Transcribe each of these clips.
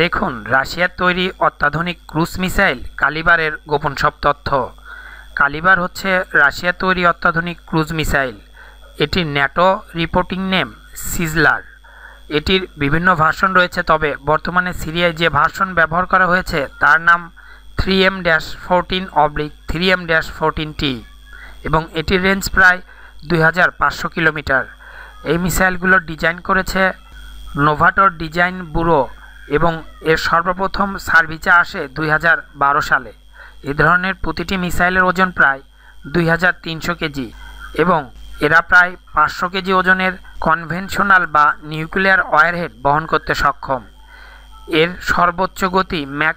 দেখুন রাশিয়ার তৈরি অত্যাধুনিক ক্রুজ মিসাইল কালিবারের গোপন সব তথ্য কালিবার হচ্ছে রাশিয়া তৈরি অত্যাধুনিক ক্রুজ মিসাইল এটির ন্যাটো রিপোর্টিং নেম সিজলার এটির বিভিন্ন ভার্সন রয়েছে তবে বর্তমানে সিরিয়ায় যে ভার্সন ব্যবহার করা হয়েছে তার নাম three M dash fourteen oblique three M dash fourteen T এবং এটির রেঞ্জ প্রায় দুই কিলোমিটার এই মিসাইলগুলো ডিজাইন করেছে নোভাটোর ডিজাইন ব্যুরো এবং এর সর্বপ্রথম সার্ভিসে আসে দুই সালে এ ধরনের প্রতিটি মিসাইলের ওজন প্রায় দুই কেজি এবং এরা প্রায় পাঁচশো কেজি ওজনের কনভেনশনাল বা নিউক্লিয়ার ওয়ারহেড বহন করতে সক্ষম এর সর্বোচ্চ গতি ম্যাক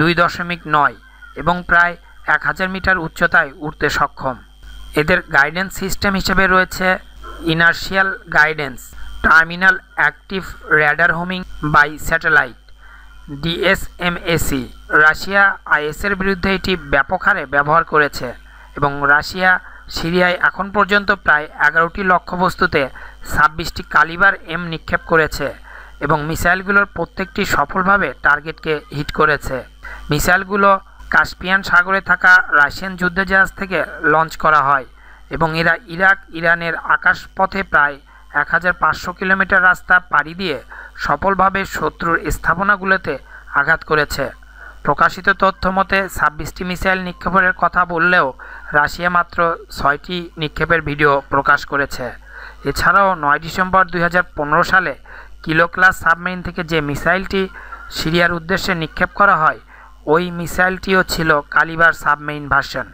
দুই দশমিক নয় এবং প্রায় এক হাজার মিটার উচ্চতায় উঠতে সক্ষম এদের গাইডেন্স সিস্টেম হিসেবে রয়েছে inertial guidance terminal active radar homing by satellite DSMAC Russia আইএসের বিরুদ্ধে এটি ব্যাপক হারে ব্যবহার করেছে এবং রাশিয়া সিরিয়ায় এখন পর্যন্ত প্রায় এগারোটি লক্ষ্যবস্তুতে ছাব্বিশটি কালিবার এম নিক্ষেপ করেছে এবং মিসাইলগুলোর প্রত্যেকটি সফলভাবে টার্গেটকে হিট করেছে মিসাইলগুলো কাস্পিয়ান সাগরে থাকা রাশিয়ান জাহাজ থেকে লঞ্চ করা হয় এবং এরা ইরাক ইরানের আকাশপথে প্রায় এক হাজার পাঁচশো কিলোমিটার রাস্তা পাড়ি দিয়ে সফলভাবে শত্রুর স্থাপনাগুলোতে আঘাত করেছে প্রকাশিত তথ্য মতে ছাব্বিশটি মিসাইল নিক্ষেপের কথা বললেও রাশিয়া মাত্র ছয়টি নিক্ষেপের ভিডিও প্রকাশ করেছে এছাড়াও নয় ডিসেম্বর দুই সালে কিলো ক্লাস সাবমেরিন থেকে যে মিসাইলটি সিরিয়ার উদ্দেশ্যে নিক্ষেপ করা হয় ওই মিসাইলটিও ছিল কালিবার সাবমেরিন ভার্সন